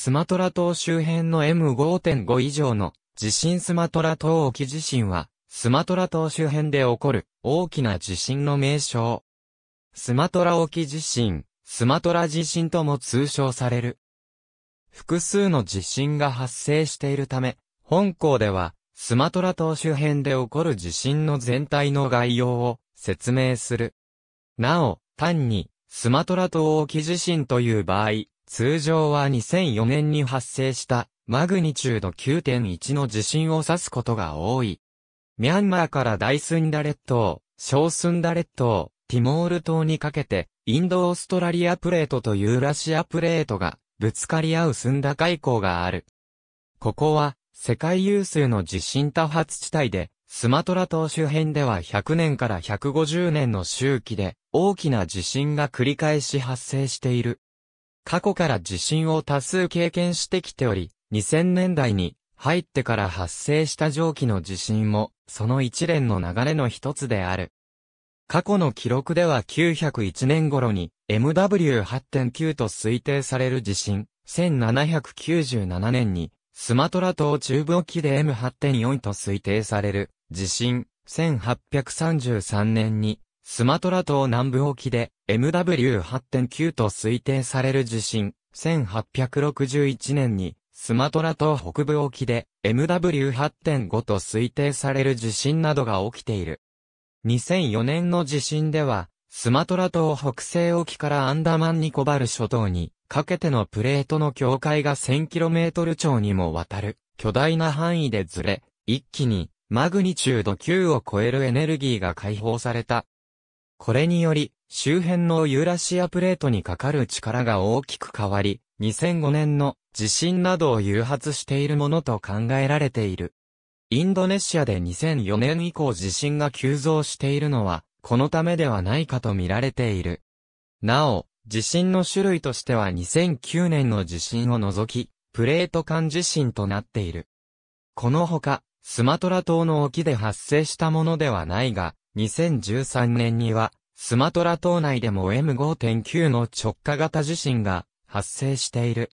スマトラ島周辺の M5.5 以上の地震スマトラ島沖地震は、スマトラ島周辺で起こる大きな地震の名称。スマトラ沖地震、スマトラ地震とも通称される。複数の地震が発生しているため、本校では、スマトラ島周辺で起こる地震の全体の概要を説明する。なお、単に、スマトラ島沖地震という場合、通常は2004年に発生したマグニチュード9.1の地震を指すことが多い。ミャンマーから大スンダ列島、小スンダ列島、ティモール島にかけて、インドオーストラリアプレートとユーラシアプレートがぶつかり合うスンダ海溝がある。ここは世界有数の地震多発地帯で、スマトラ島周辺では100年から150年の周期で大きな地震が繰り返し発生している。過去から地震を多数経験してきており、2000年代に入ってから発生した蒸気の地震も、その一連の流れの一つである。過去の記録では901年頃に MW8.9 と推定される地震、1797年にスマトラ島中部沖で M8.4 と推定される地震、1833年にスマトラ島南部沖で MW8.9 と推定される地震、1861年に、スマトラ島北部沖で MW8.5 と推定される地震などが起きている。2004年の地震では、スマトラ島北西沖からアンダマンニコバル諸島にかけてのプレートの境界が 1000km 超にもわたる巨大な範囲でずれ、一気にマグニチュード9を超えるエネルギーが解放されたこれにより、周辺のユーラシアプレートにかかる力が大きく変わり、2005年の地震などを誘発しているものと考えられている。インドネシアで2004年以降地震が急増しているのは、このためではないかと見られている。なお、地震の種類としては2009年の地震を除き、プレート間地震となっている。このほか、スマトラ島の沖で発生したものではないが、2013年には、スマトラ島内でも M5.9 の直下型地震が発生している。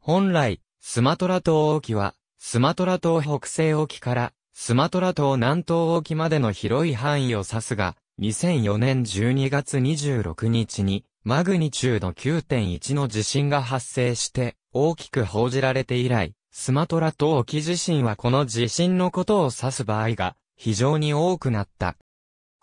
本来、スマトラ島沖は、スマトラ島北西沖から、スマトラ島南東沖までの広い範囲を指すが、2004年12月26日に、マグニチュード9.1の地震が発生して、大きく報じられて以来、スマトラ島沖地震はこの地震のことを指す場合が、非常に多くなった。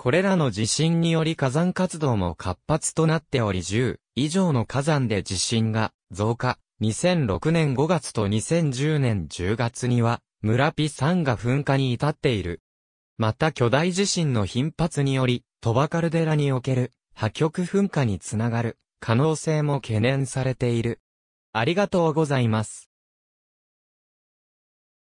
これらの地震により火山活動も活発となっており10以上の火山で地震が増加。2006年5月と2010年10月には村ピ山が噴火に至っている。また巨大地震の頻発によりトバカルデラにおける破局噴火につながる可能性も懸念されている。ありがとうございます。